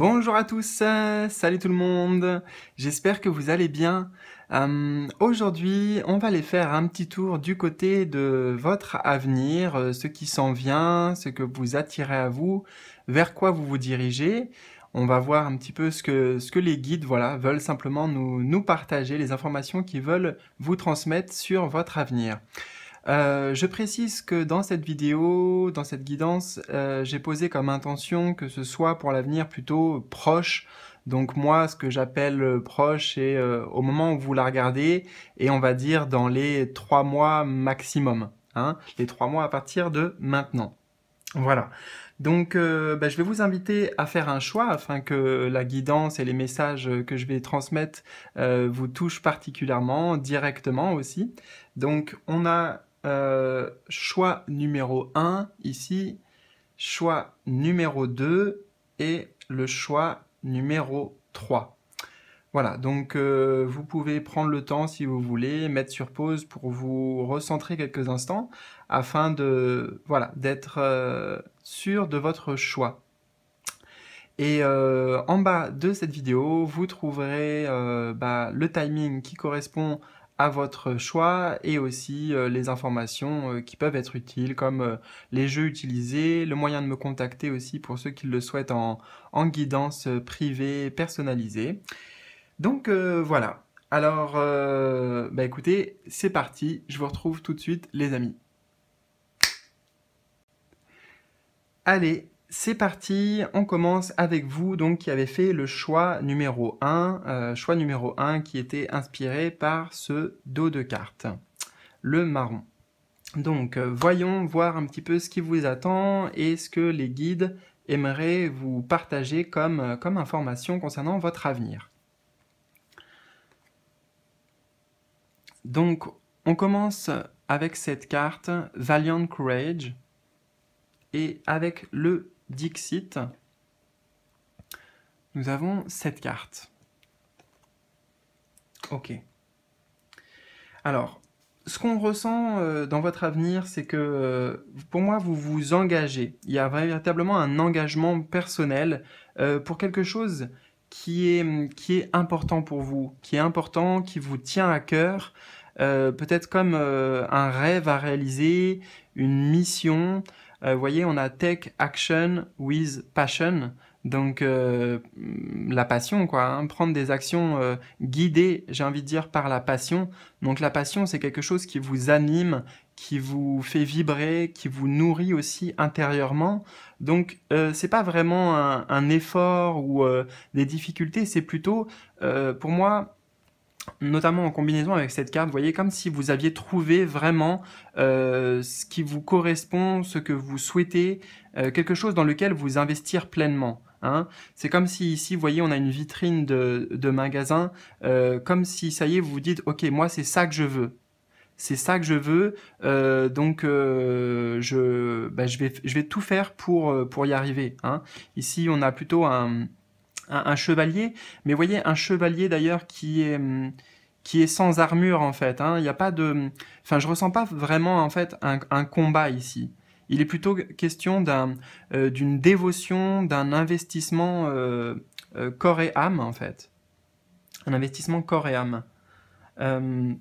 Bonjour à tous, euh, salut tout le monde, j'espère que vous allez bien. Euh, aujourd'hui, on va aller faire un petit tour du côté de votre avenir, euh, ce qui s'en vient, ce que vous attirez à vous, vers quoi vous vous dirigez. On va voir un petit peu ce que, ce que les guides voilà, veulent simplement nous, nous partager, les informations qu'ils veulent vous transmettre sur votre avenir. Euh, je précise que dans cette vidéo, dans cette guidance, euh, j'ai posé comme intention que ce soit pour l'avenir plutôt proche. Donc moi, ce que j'appelle proche, c'est euh, au moment où vous la regardez, et on va dire dans les trois mois maximum. Hein, les trois mois à partir de maintenant. Voilà. Donc, bah, je vais vous inviter à faire un choix afin que la guidance et les messages que je vais transmettre vous touchent particulièrement, directement aussi. Donc, on a euh, choix numéro 1 ici, choix numéro 2 et le choix numéro 3. Voilà, donc euh, vous pouvez prendre le temps si vous voulez, mettre sur pause pour vous recentrer quelques instants afin de voilà d'être euh, sûr de votre choix. Et en bas de cette vidéo, vous trouverez bah, le timing qui correspond à votre choix et aussi euh, les informations euh, qui peuvent être utiles comme euh, les jeux utilisés, le moyen de me contacter aussi pour ceux qui le souhaitent en, en guidance privée personnalisée. Donc voilà. Alors, bah écoutez, c'est parti. Je vous retrouve tout de suite, les amis. Allez, c'est parti, on commence avec vous donc qui avez fait le choix numéro 1, euh, choix numéro 1 qui était inspiré par ce dos de carte, le marron. Donc euh, voyons voir un petit peu ce qui vous attend et ce que les guides aimeraient vous partager comme, euh, comme information concernant votre avenir. Donc on commence avec cette carte Valiant Courage et avec le Dixit, nous avons cette carte. Ok. Alors, ce qu'on ressent euh, dans votre avenir, c'est que euh, pour moi, vous vous engagez. Il y a véritablement un engagement personnel euh, pour quelque chose qui est, qui est important pour vous, qui est important, qui vous tient à cœur, peut-être comme un rêve à réaliser, une mission, euh, vous voyez, on a take action with passion. Donc euh, la passion, quoi, hein. prendre des actions euh, guidées, j'ai envie de dire, par la passion. Donc la passion, c'est quelque chose qui vous anime, qui vous fait vibrer, qui vous nourrit aussi intérieurement. Donc c'est pas vraiment un effort ou des difficultés, c'est plutôt, pour moi, notamment en combinaison avec cette carte, vous voyez, comme si vous aviez trouvé vraiment euh, ce qui vous correspond, ce que vous souhaitez, euh, quelque chose dans lequel vous investir pleinement. Hein. C'est comme si ici, vous voyez, on a une vitrine de, magasin, euh, comme si, ça y est, vous vous dites, ok, moi, c'est ça que je veux. C'est ça que je veux, donc bah, je, vais, je vais tout faire pour, pour y arriver. Hein. Ici, on a plutôt un, un, chevalier. Mais vous voyez, un chevalier d'ailleurs qui est hum, qui est sans armure en fait. Hein. Il n'y a pas de, enfin, je ressens pas vraiment en fait un, combat ici. Il est plutôt question d'un euh, d'une dévotion, d'un investissement euh, euh, corps et âme en fait, un investissement corps et âme. Hum,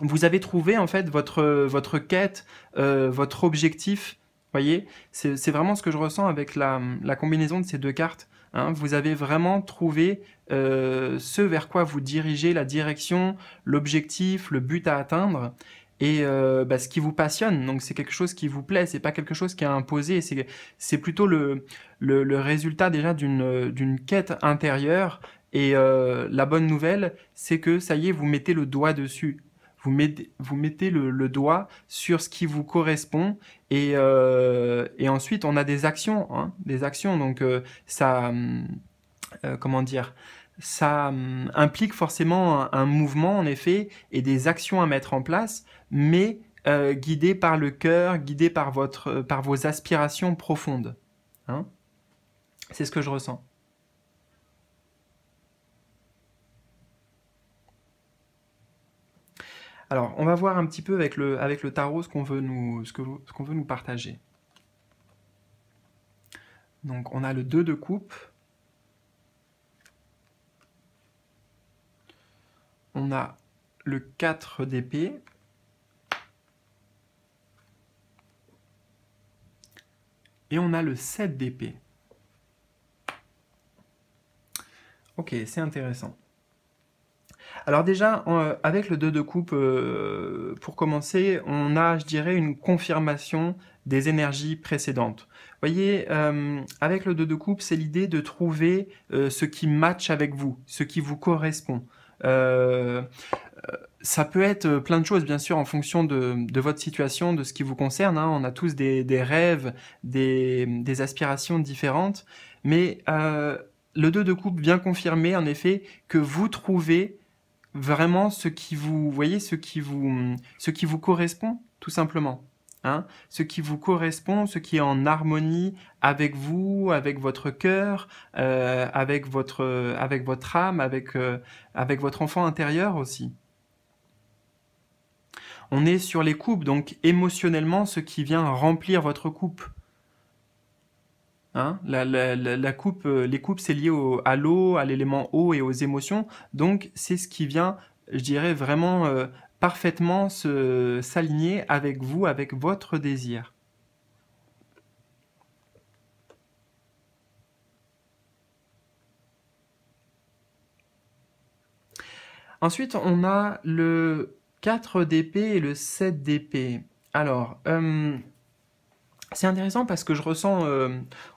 vous avez trouvé en fait votre votre quête, votre objectif. Voyez, c'est vraiment ce que je ressens avec la combinaison de ces deux cartes. Hein, vous avez vraiment trouvé euh, ce vers quoi vous dirigez, la direction, l'objectif, le but à atteindre et euh, bah, ce qui vous passionne. Donc c'est quelque chose qui vous plaît, c'est pas quelque chose qui est imposé, c'est plutôt le, résultat déjà d'une quête intérieure. Et euh, la bonne nouvelle, c'est que ça y est, vous mettez le doigt dessus vous mettez, le, doigt sur ce qui vous correspond et, euh, ensuite on a des actions, hein, des actions. Donc euh, ça, euh, comment dire, ça implique forcément un, mouvement en effet et des actions à mettre en place, mais guidé par le cœur, guidé par votre, par vos aspirations profondes. Hein. C'est ce que je ressens. Alors, on va voir un petit peu avec le, avec le tarot ce qu'on veut, nous, ce qu'on veut nous partager. Donc, on a le 2 de coupe. On a le 4 d'épée. Et on a le 7 d'épée. Ok, c'est intéressant. Alors déjà, euh, avec le 2 de coupe, euh, pour commencer, on a, je dirais, une confirmation des énergies précédentes. Vous voyez, euh, avec le 2 de coupe, c'est l'idée de trouver ce qui match avec vous, ce qui vous correspond. ça peut être plein de choses, bien sûr, en fonction de, votre situation, de ce qui vous concerne. Hein. On a tous des, rêves, des, aspirations différentes. Mais le 2 de coupe vient confirmer, en effet, que vous trouvez vraiment ce qui vous, voyez, ce qui vous, correspond, tout simplement. Hein. ce qui vous correspond, ce qui est en harmonie avec vous, avec votre cœur, euh, avec, votre, avec votre âme, avec, euh, avec votre enfant intérieur aussi. On est sur les coupes, donc émotionnellement, ce qui vient remplir votre coupe. Hein, la, coupe, euh, les coupes, c'est lié à l'eau, à l'élément eau et aux émotions. Donc, c'est ce qui vient, je dirais, vraiment euh, parfaitement s'aligner avec vous, avec votre désir. Ensuite, on a le 4 d'épée et le 7 d'épée. Alors, euh, c'est intéressant parce que je ressens, euh,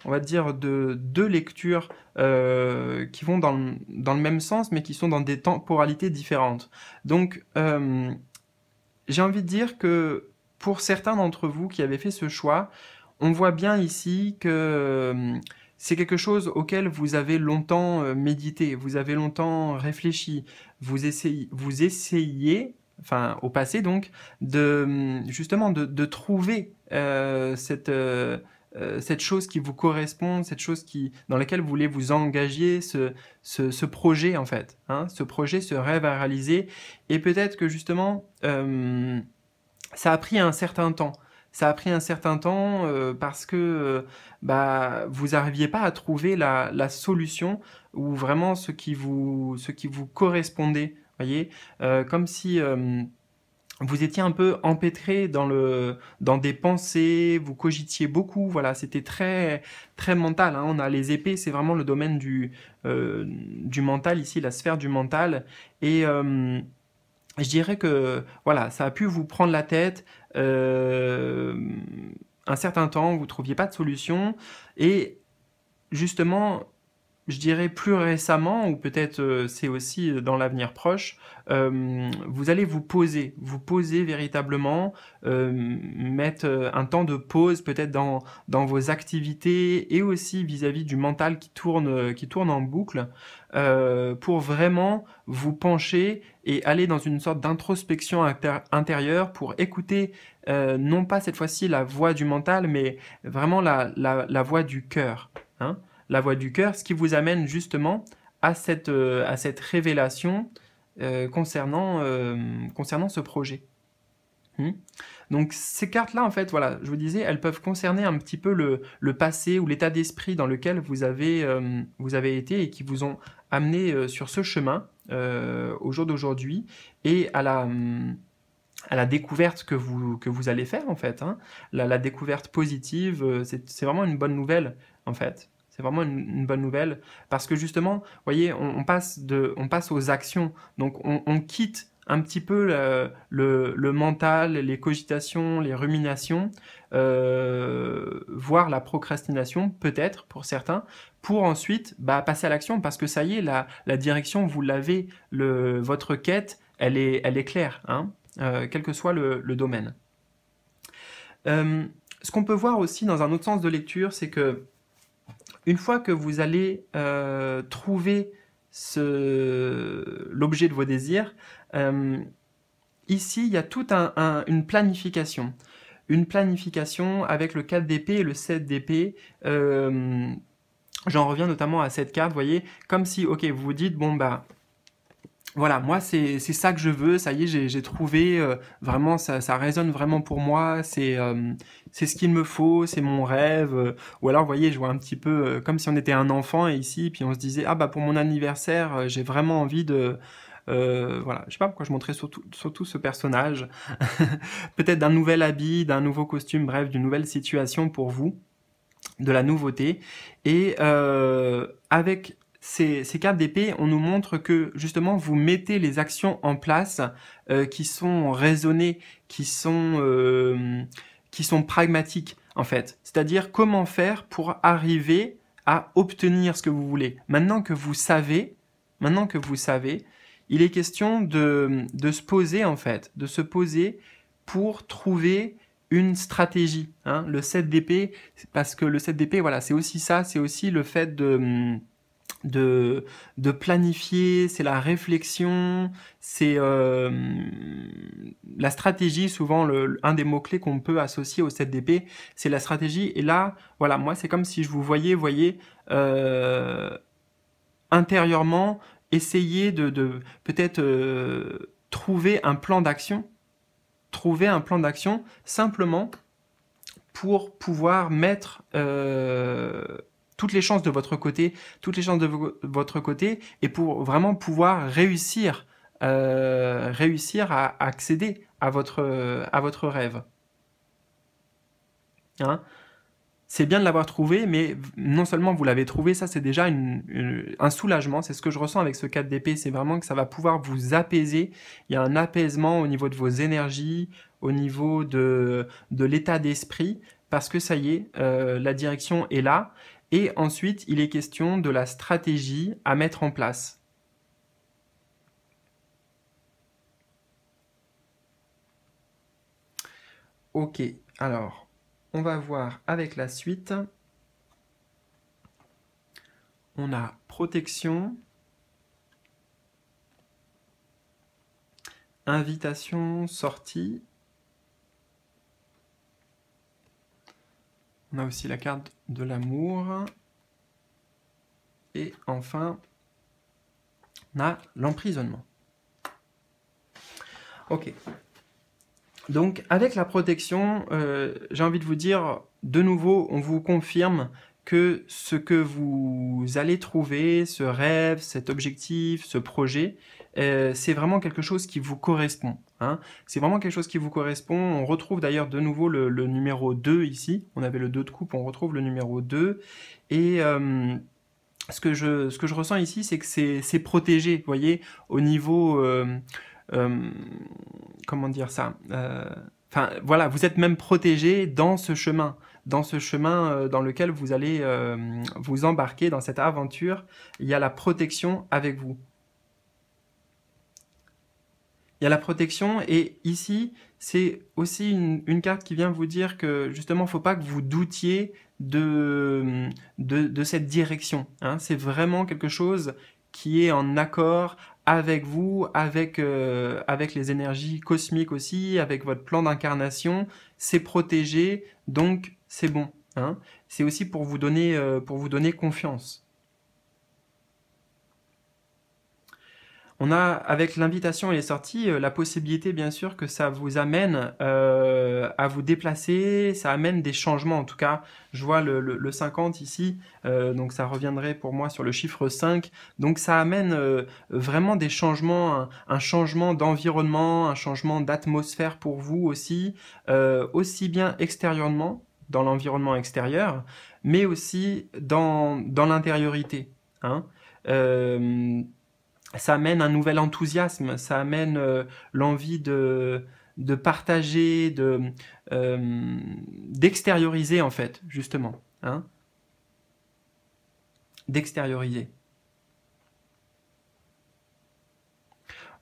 on va dire, de, deux lectures euh, qui vont dans le, même sens, mais qui sont dans des temporalités différentes. Donc, euh, j'ai envie de dire que pour certains d'entre vous qui avaient fait ce choix, on voit bien ici que c'est quelque chose auquel vous avez longtemps médité, vous avez longtemps réfléchi, vous essayez, vous essayez au passé donc, de justement de, trouver euh, euh, euh, cette chose qui vous correspond, cette chose dans laquelle vous voulez vous engager, ce, projet en fait, hein, ce projet, ce rêve à réaliser, et peut-être que justement ça a pris un certain temps. Ça a pris un certain temps parce que bah, vous n'arriviez pas à trouver la, solution ou vraiment ce qui vous correspondait euh, comme si euh, vous étiez un peu empêtré dans le dans des pensées, vous cogitiez beaucoup, voilà, c'était très très mental. Hein. On a les épées, c'est vraiment le domaine du euh, du mental ici, la sphère du mental. Et je dirais que voilà, ça a pu vous prendre la tête. un certain temps, vous ne trouviez pas de solution, et justement, je dirais plus récemment, ou peut-être euh, c'est aussi euh, dans l'avenir proche, euh, vous allez vous poser, vous poser véritablement, mettre un temps de pause peut-être dans, dans vos activités et aussi vis-à-vis du mental qui tourne, qui tourne en boucle, pour vraiment vous pencher et aller dans une sorte d'introspection intérieure pour écouter non pas cette fois-ci la voix du mental, mais vraiment la, la, la voix du cœur. Hein la voix du cœur, ce qui vous amène justement à cette, euh, à cette révélation euh, concernant, euh, concernant ce projet. Hmm. Donc ces cartes-là, en fait, voilà, je vous disais, elles peuvent concerner un petit peu le, passé ou l'état d'esprit dans lequel vous avez, vous avez été et qui vous ont amené sur ce chemin au jour d'aujourd'hui et à la hmm, à la découverte que vous, que vous allez faire en fait. Hein. La, la, découverte positive, c'est vraiment une bonne nouvelle en fait. C'est vraiment une, bonne nouvelle parce que justement, vous voyez, on, passe, de, on passe aux actions. Donc on, quitte un petit peu le, mental, les cogitations, les ruminations, euh, voire la procrastination peut-être pour certains, pour ensuite bah, passer à l'action parce que ça y est, la, direction, vous l'avez, votre quête, elle est, elle est claire, hein, euh, quel que soit le, domaine. Euh, ce qu'on peut voir aussi dans un autre sens de lecture, c'est que une fois que vous allez euh, trouver l'objet de vos désirs, euh, ici, il y a toute un, une planification. Une planification avec le 4 d'épée et le 7 d'épée. Euh, j'en reviens notamment à cette carte, vous voyez, comme si, ok, vous vous dites, bon, bah, voilà, moi c'est ça que je veux, ça y est, j'ai trouvé, vraiment, ça, résonne vraiment pour moi, c'est c'est ce qu'il me faut, c'est mon rêve. Ou alors, vous voyez, je vois un petit peu euh, comme si on était un enfant et ici, puis on se disait, ah bah pour mon anniversaire, euh, j'ai vraiment envie de... Euh, voilà, je sais pas pourquoi je montrais surtout, ce personnage. Peut-être d'un nouvel habit, d'un nouveau costume, bref, d'une nouvelle situation pour vous, de la nouveauté. Et avec ces, cartes d'épée, on nous montre que justement vous mettez les actions en place qui sont raisonnées, qui sont qui sont pragmatiques en fait. C'est-à-dire comment faire pour arriver à obtenir ce que vous voulez. Maintenant que vous savez, maintenant que vous savez, il est question de, se poser en fait, de se poser pour trouver une stratégie. Hein. Le 7DP, parce que le 7DP, voilà, c'est aussi ça, c'est aussi le fait de... Hum, de, de planifier, c'est la réflexion, c'est euh, la stratégie, souvent le, un des mots-clés qu'on peut associer au 7 d'épée, c'est la stratégie. Et là, voilà, moi c'est comme si je vous voyais, voyez, euh, intérieurement, essayer de, peut-être euh, trouver un plan d'action, trouver un plan d'action simplement pour pouvoir mettre toutes les chances de votre côté, toutes les chances de votre côté, et pour vraiment pouvoir réussir, euh, réussir à accéder à votre, à votre rêve. Hein c'est bien de l'avoir trouvé, mais non seulement vous l'avez trouvé, ça c'est déjà un soulagement, c'est ce que je ressens avec ce 4 d'épée, c'est vraiment que ça va pouvoir vous apaiser, il y a un apaisement au niveau de vos énergies, au niveau de, l'état d'esprit, parce que ça y est, euh, la direction est là, et ensuite, il est question de la stratégie à mettre en place. Ok, alors, on va voir avec la suite. On a protection, invitation, sortie, On a aussi la carte de l'amour. Et enfin, on a l'emprisonnement. Ok. Donc avec la protection, euh, j'ai envie de vous dire, de nouveau, on vous confirme que ce que vous allez trouver, ce rêve, cet objectif, ce projet, euh, c'est vraiment quelque chose qui vous correspond. Hein. C'est vraiment quelque chose qui vous correspond. On retrouve d'ailleurs de nouveau le, numéro 2 ici. On avait le 2 de coupe, on retrouve le numéro 2. Et... Euh, ce que, je, ce que je ressens ici, c'est que c'est protégé, vous voyez, au niveau... Euh, comment dire ça Enfin, voilà, vous êtes même protégé dans ce chemin, dans ce chemin dans lequel vous allez vous embarquer dans cette aventure. Il y a la protection avec vous il y a la protection et ici, c'est aussi une, carte qui vient vous dire que justement, il faut pas que vous doutiez de, cette direction. Hein. C'est vraiment quelque chose qui est en accord avec vous, avec, euh, avec les énergies cosmiques aussi, avec votre plan d'incarnation. C'est protégé, donc c'est bon. Hein. C'est aussi pour vous donner, euh, pour vous donner confiance. On a, avec l'invitation et les sorties, euh, la possibilité, bien sûr, que ça vous amène euh, à vous déplacer, ça amène des changements, en tout cas. Je vois le, 50 ici, euh, donc ça reviendrait pour moi sur le chiffre 5. Donc ça amène vraiment des changements, un, changement d'environnement, un changement d'atmosphère pour vous aussi, aussi bien extérieurement, dans l'environnement extérieur, mais aussi dans, dans l'intériorité. Hein ça amène un nouvel enthousiasme, ça amène euh, l'envie de, de partager, de euh, d'extérioriser en fait, justement. Hein d'extérioriser.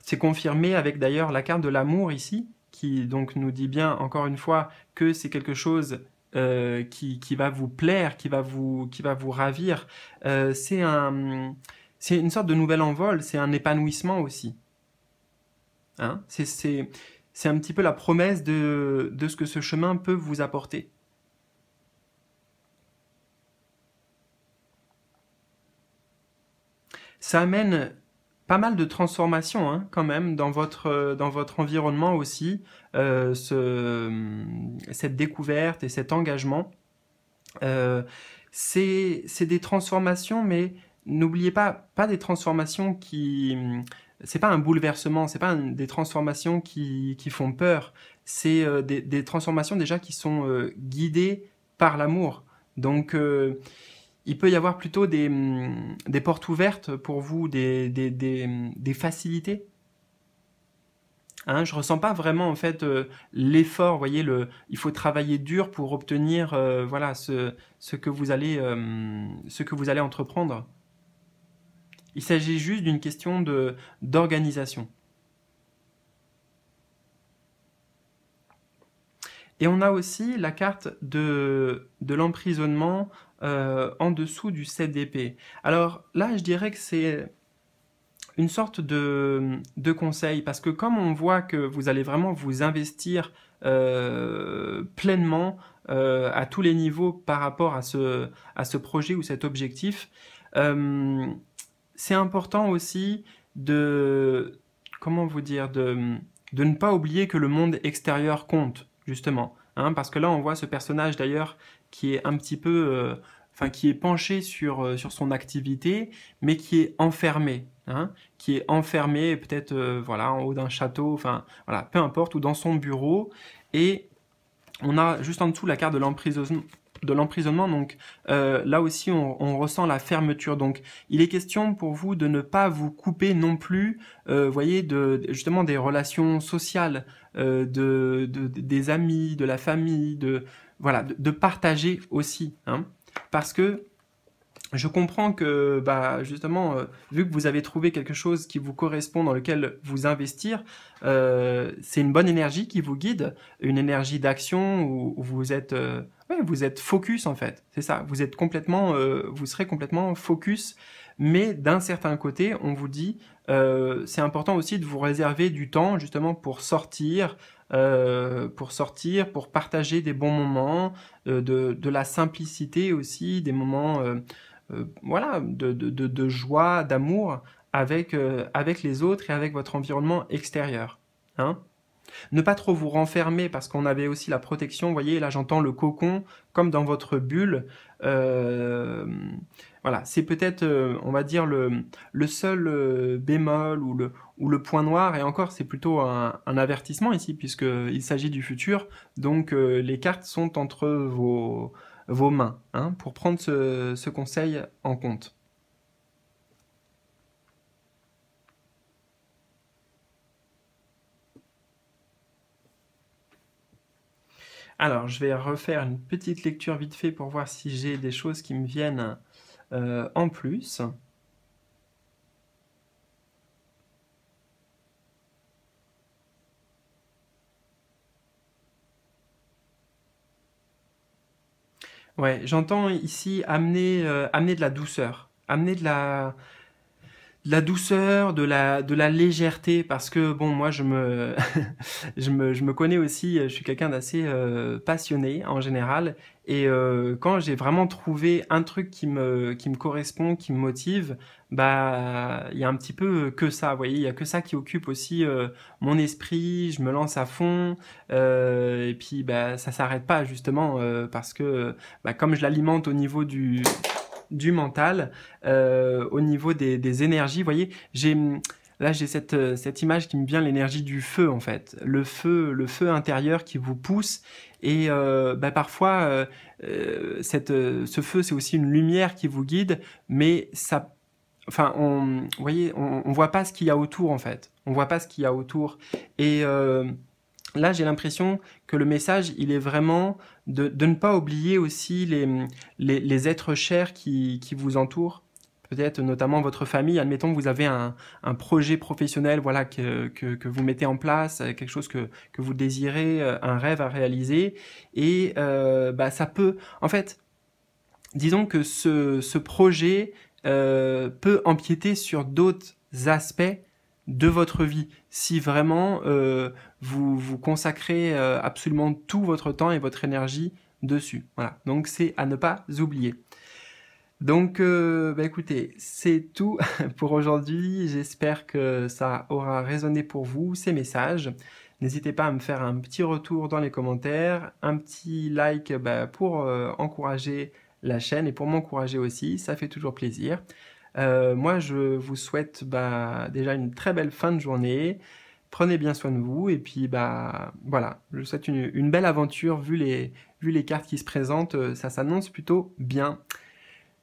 C'est confirmé avec d'ailleurs la carte de l'amour ici, qui donc nous dit bien encore une fois que c'est quelque chose euh, qui, qui, va vous plaire, qui va vous, qui va vous ravir. c'est un c'est une sorte de nouvel envol, c'est un épanouissement aussi. Hein, c'est un petit peu la promesse de, ce que ce chemin peut vous apporter. Ça amène pas mal de transformations hein, quand même dans votre, dans votre environnement aussi, euh, cette découverte et cet engagement. Euh, c'est des transformations, mais n'oubliez pas, pas des transformations qui... Mm, c'est pas un bouleversement, c'est pas des transformations qui, font peur, c'est euh, des, transformations déjà qui sont euh, guidées par l'amour. Donc euh, il peut y avoir plutôt mm, des, portes ouvertes pour vous, des, des mm, facilités hein, je ne ressens pas vraiment en fait l'effort. Voyez, le, il faut travailler dur pour obtenir voilà ce, ce, que vous allez ce que vous allez entreprendre. Il s'agit juste d'une question d'organisation. Et on a aussi la carte de, l'emprisonnement euh, en dessous du CDP. Alors là, je dirais que c'est une sorte de, de, conseil, parce que comme on voit que vous allez vraiment vous investir euh, pleinement euh, à tous les niveaux par rapport à ce, à ce projet ou cet objectif, c'est important aussi de, comment vous dire, de, ne pas oublier que le monde extérieur compte, justement. Hein, parce que là, on voit ce personnage d'ailleurs qui est un petit peu, euh, enfin, qui est penché sur, euh, sur son activité, mais qui est enfermé. Hein, qui est enfermé peut-être euh, voilà en haut d'un château, enfin voilà, peu importe, ou dans son bureau. Et on a juste en dessous la carte de l'emprisonnement de l'emprisonnement, donc euh, là aussi on, ressent la fermeture. Donc il est question pour vous de ne pas vous couper non plus, euh, voyez, de justement des relations sociales, euh, de, des amis, de la famille, de voilà, de, partager aussi, hein, parce que je comprends que, bah, justement, euh, vu que vous avez trouvé quelque chose qui vous correspond, dans lequel vous investir, euh, c'est une bonne énergie qui vous guide, une énergie d'action où, vous êtes, euh, vous êtes focus en fait. C'est ça. Vous êtes complètement, euh, vous serez complètement focus. Mais d'un certain côté, on vous dit, c'est important aussi de vous réserver du temps justement pour sortir, euh, pour sortir, pour partager des bons moments, de, de, la simplicité aussi, des moments euh, voilà, de, joie, d'amour avec, euh, avec les autres et avec votre environnement extérieur. Hein ne pas trop vous renfermer parce qu'on avait aussi la protection, vous voyez, là j'entends le cocon comme dans votre bulle. Euh, voilà, c'est peut-être, on va dire, le, seul bémol ou le, point noir, et encore c'est plutôt un, un, avertissement ici puisqu'il s'agit du futur, donc les cartes sont entre vos, vos mains hein, pour prendre ce, conseil en compte. Alors, je vais refaire une petite lecture vite fait pour voir si j'ai des choses qui me viennent euh, en plus. Ouais, j'entends ici amener, euh, amener de la douceur, amener de la, la douceur, de la, de la légèreté, parce que bon, moi je me, je me, je me connais aussi, euh, je suis quelqu'un d'assez euh, passionné en général, et euh, quand j'ai vraiment trouvé un truc qui me, qui me correspond, qui me motive, bah il y a un petit peu que ça, vous voyez, il y a que ça qui occupe aussi mon esprit, je me lance à fond, et puis bah ça s'arrête pas justement parce que bah, comme je l'alimente au niveau du du mental, euh, au niveau des, énergies. Vous voyez, j'ai là j'ai euh, cette, image qui me vient, l'énergie du feu en fait, le feu, le feu intérieur qui vous pousse. Et euh, bah, parfois, cette, ce feu, c'est aussi une lumière qui vous guide, mais ça enfin, on, vous voyez, on, voit pas ce qu'il y a autour en fait. On voit pas ce qu'il y a autour. Et là, j'ai l'impression que le message, il est vraiment de, ne pas oublier aussi les, les, êtres chers qui, qui vous entourent peut-être notamment votre famille. Admettons que vous avez un, un projet professionnel voilà, que, que, vous mettez en place, euh, quelque chose que, que vous désirez, euh, un rêve à réaliser. Et euh, bah, ça peut, en fait, disons que ce, ce projet peut empiéter sur d'autres aspects de votre vie. Si vraiment vous, consacrez euh, absolument tout votre temps et votre énergie dessus. Voilà, donc c'est à ne pas oublier. Donc, euh, bah, écoutez, c'est tout pour aujourd'hui. J'espère que ça aura résonné pour vous, ces messages. N'hésitez pas à me faire un petit retour dans les commentaires, un petit like bah, pour euh, encourager la chaîne et pour m'encourager aussi, ça fait toujours plaisir. moi, je vous souhaite bah, déjà une très belle fin de journée prenez bien soin de vous et puis bah voilà, je vous souhaite une, belle aventure vu les, vu les cartes qui se présentent, euh, ça s'annonce plutôt bien.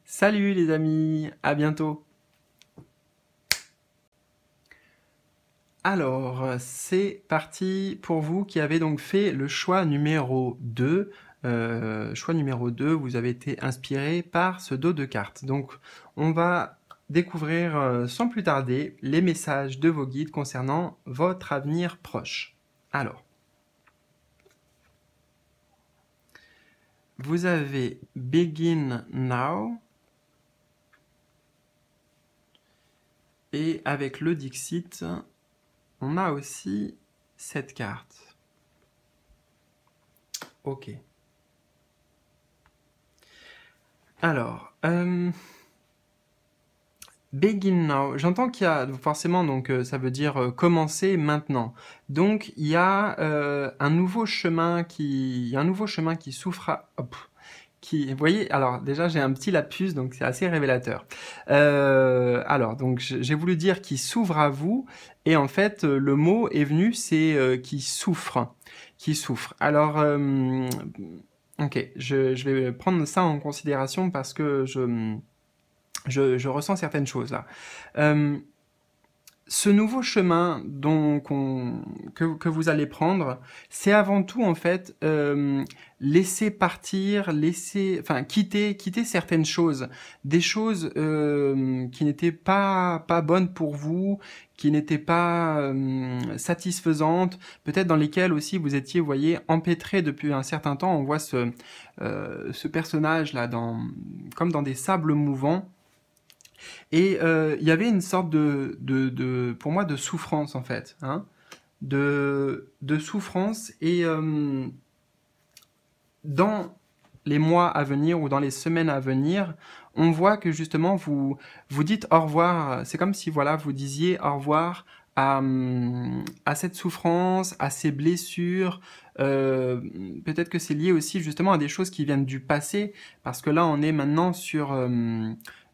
Salut les amis, à bientôt. Alors, c'est parti pour vous qui avez donc fait le choix numéro 2. Euh, choix numéro 2, vous avez été inspiré par ce dos de cartes. Donc, on va découvrir euh, sans plus tarder les messages de vos guides concernant votre avenir proche. Alors, vous avez Begin Now et avec le Dixit, on a aussi cette carte. Ok. Alors, euh, Begin now. J'entends qu'il y a forcément donc euh, ça veut dire euh, commencer maintenant. Donc il y a euh, un nouveau chemin qui un nouveau chemin qui souffre à, hop, qui vous voyez alors déjà j'ai un petit lapus donc c'est assez révélateur. Euh, alors donc j'ai voulu dire qui s'ouvre à vous et en fait le mot est venu c'est qui souffre qui souffre. Alors ok je, je vais prendre ça en considération parce que je je, je, ressens certaines choses là. Euh, ce nouveau chemin que, vous allez prendre, c'est avant tout en fait euh, laisser partir, laisser, enfin quitter, quitter certaines choses, des choses euh, qui n'étaient pas pas bonnes pour vous, qui n'étaient pas euh, satisfaisantes, peut-être dans lesquelles aussi vous étiez, vous voyez, empêtré depuis un certain temps. On voit ce ce personnage là dans comme dans des sables mouvants et euh, il y avait une sorte de, de, de, pour moi, de souffrance en fait, hein, de, de souffrance. Et euh, dans les mois à venir ou dans les semaines à venir, on voit que justement vous vous dites au revoir. C'est comme si voilà vous disiez au revoir à, à cette souffrance, à ces blessures. Euh, peut-être que c'est lié aussi justement à des choses qui viennent du passé, parce que là on est maintenant sur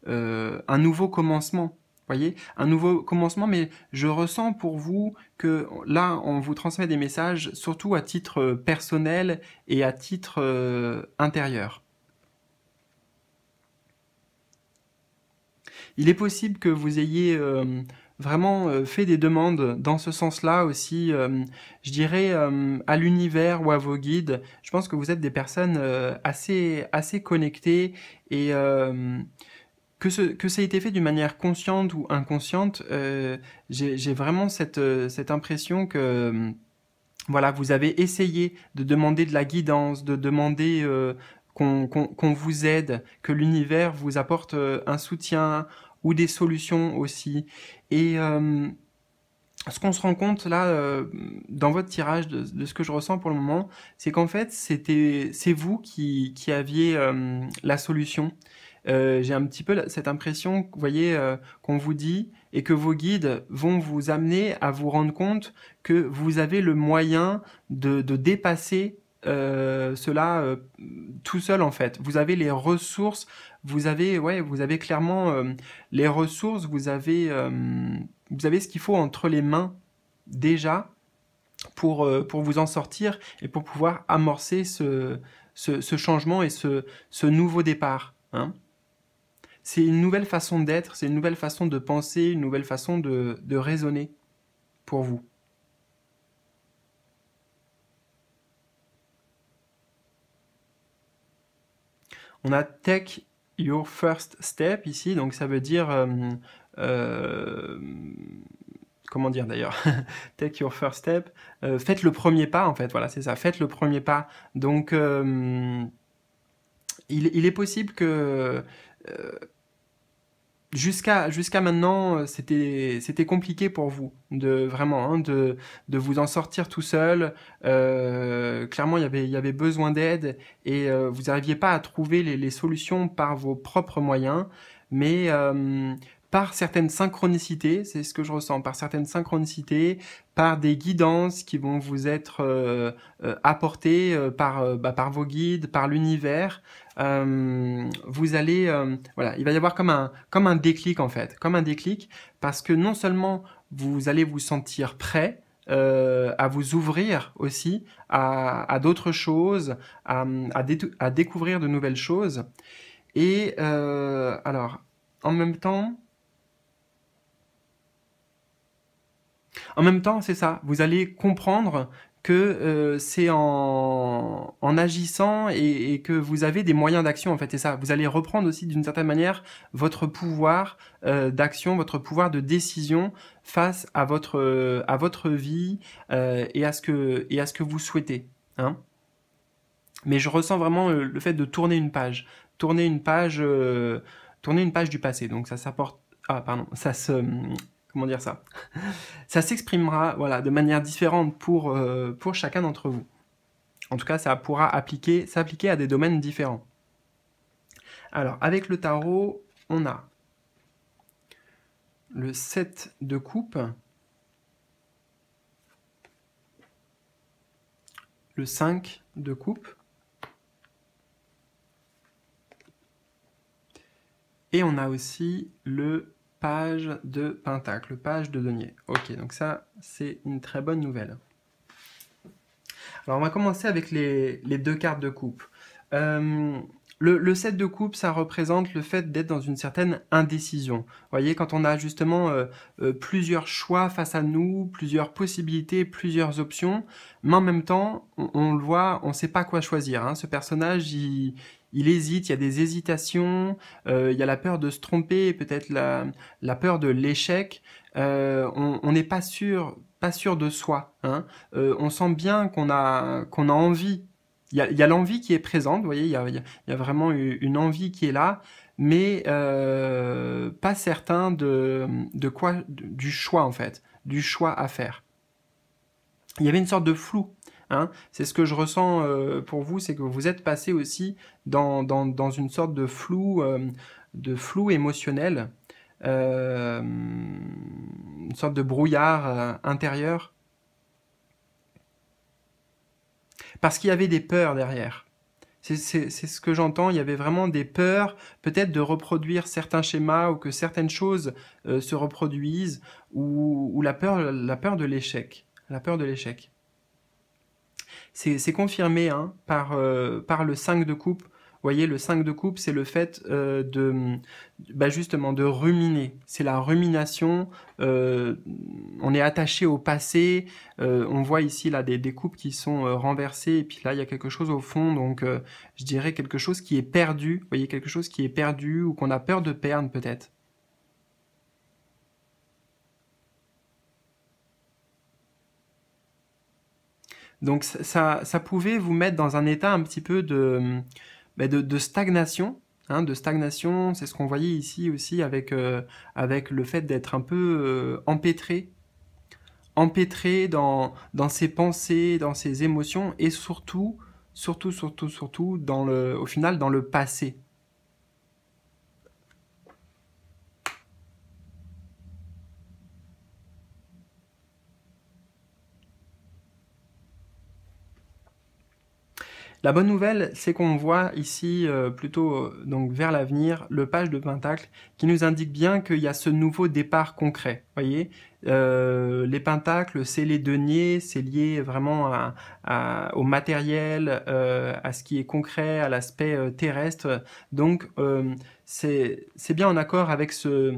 euh, un nouveau commencement. vous Voyez, un nouveau commencement, mais je ressens pour vous que là, on vous transmet des messages surtout à titre euh, personnel et à titre euh, intérieur. Il est possible que vous ayez vraiment fait des demandes dans ce sens-là aussi, je dirais, à l'univers ou à vos guides. Je pense que vous êtes des personnes assez, assez connectées et que, ça ait été fait d'une manière consciente ou inconsciente, euh, j'ai vraiment cette, euh, impression que hum, voilà, vous avez essayé de demander de la guidance, de demander euh, qu'on vous aide, que l'univers vous apporte un soutien ou des solutions aussi. Et hum, ce qu'on se rend compte là, dans votre tirage, de, ce que je ressens pour le moment, c'est qu'en fait, c'est vous qui, qui aviez hum, la solution. Euh, j'ai un petit peu cette impression, vous voyez, euh, qu'on vous dit et que vos guides vont vous amener à vous rendre compte que vous avez le moyen de, dépasser euh, cela tout seul en fait. Vous avez les ressources, vous avez ouais, vous avez clairement les ressources, vous avez vous avez ce qu'il faut entre les mains déjà pour pour vous en sortir et pour pouvoir amorcer ce ce, changement et ce ce nouveau départ. Hein c'est une nouvelle façon d'être, c'est une nouvelle façon de penser, une nouvelle façon de, raisonner pour vous. On a take your first step ici, donc ça veut dire... Euh, euh, comment dire d'ailleurs Take your first step. Euh, faites le premier pas en fait, voilà, c'est ça. Faites le premier pas. Donc, il, est possible que jusqu'à jusqu'à maintenant, euh, c'était c'était compliqué pour vous de vraiment hein, de, de vous en sortir tout seul. Euh, clairement, il y avait il y avait besoin d'aide et euh, vous n'arriviez pas à trouver les, les, solutions par vos propres moyens. Mais par certaines synchronicités, c'est ce que je ressens, par certaines synchronicités, par des guidances qui vont vous être euh, euh, apportées euh, par, bah, par vos guides, par l'univers. vous allez, voilà, il va y avoir comme un, comme un déclic en fait, comme un déclic, parce que non seulement vous allez vous sentir prêt, à vous ouvrir aussi à, à d'autres choses, à, à, découvrir de nouvelles choses. Et alors, en même temps, En même temps, c'est ça, vous allez comprendre que euh, c'est en, agissant et, que vous avez des moyens d'action en fait c'est ça vous allez reprendre aussi d'une certaine manière votre pouvoir euh, d'action votre pouvoir de décision face à votre euh, à votre vie et à ce que et à ce que vous souhaitez hein. mais je ressens vraiment le fait de tourner une page tourner une page tourner une page du passé donc ça s'apporte ah pardon ça se comment dire ça Ça s'exprimera voilà, de manière différente pour, euh, pour chacun d'entre vous. En tout cas, ça pourra appliquer, s'appliquer à des domaines différents. Alors, avec le tarot, on a le 7 de coupe, le 5 de coupe, et on a aussi le page de pentacle, page de denier. Ok, donc ça, c'est une très bonne nouvelle. Alors, on va commencer avec les, deux cartes de coupe. Euh, le, set de coupe, ça représente le fait d'être dans une certaine indécision. voyez, quand on a justement euh, euh, plusieurs choix face à nous, plusieurs possibilités, plusieurs options, mais en même temps, on, le voit, on ne sait pas quoi choisir. Hein. Ce personnage, il, il hésite, il y a des hésitations, euh, il y a la peur de se tromper, peut-être mm. la, peur de l'échec. Euh, on n'est pas sûr, pas sûr de soi. Hein. Euh, on sent bien qu'on a, qu'on a envie. Il y a, l'envie qui est présente, vous voyez, il y a, y a, vraiment une envie qui est là, mais pas certain de, de quoi, du choix en fait, du choix à faire. Il y avait une sorte de flou Hein. c'est ce que je ressens euh, pour vous, c'est que vous êtes passé aussi dans, une sorte de flou, euh, de flou émotionnel, euh, une sorte de brouillard intérieur. Parce qu'il y avait des peurs derrière. C'est ce que j'entends, il y avait vraiment des peurs, peut-être de reproduire certains schémas ou que certaines choses se reproduisent, ou, ou la peur de l'échec. La peur de l'échec. C'est confirmé hein, euh, par, le 5 de coupe. Vous voyez, le 5 de coupe, c'est le fait euh, de, bah, justement, de ruminer. C'est la rumination. Euh, on est attaché au passé. on voit ici là des, des coupes qui sont renversées. Et puis là, il y a quelque chose au fond. Donc, je dirais quelque chose qui est perdu. Vous voyez, quelque chose qui est perdu ou qu'on a peur de perdre peut-être. Donc ça, pouvait vous mettre dans un état un petit peu de, ben, de, stagnation. Hein, de stagnation, c'est ce qu'on voyait ici aussi avec, euh, le fait d'être un peu euh, empêtré, empêtré dans, dans ses pensées, dans ses émotions et surtout, surtout, surtout, surtout, dans le, au final, dans le passé. La bonne nouvelle, c'est qu'on voit ici, euh, plutôt euh, donc vers l'avenir, le page de Pentacle qui nous indique bien qu'il y a ce nouveau départ concret. voyez euh, Les pentacles, c'est les deniers, c'est lié vraiment au matériel, à ce qui est concret, à l'aspect terrestre. Donc, c'est bien en accord avec ce,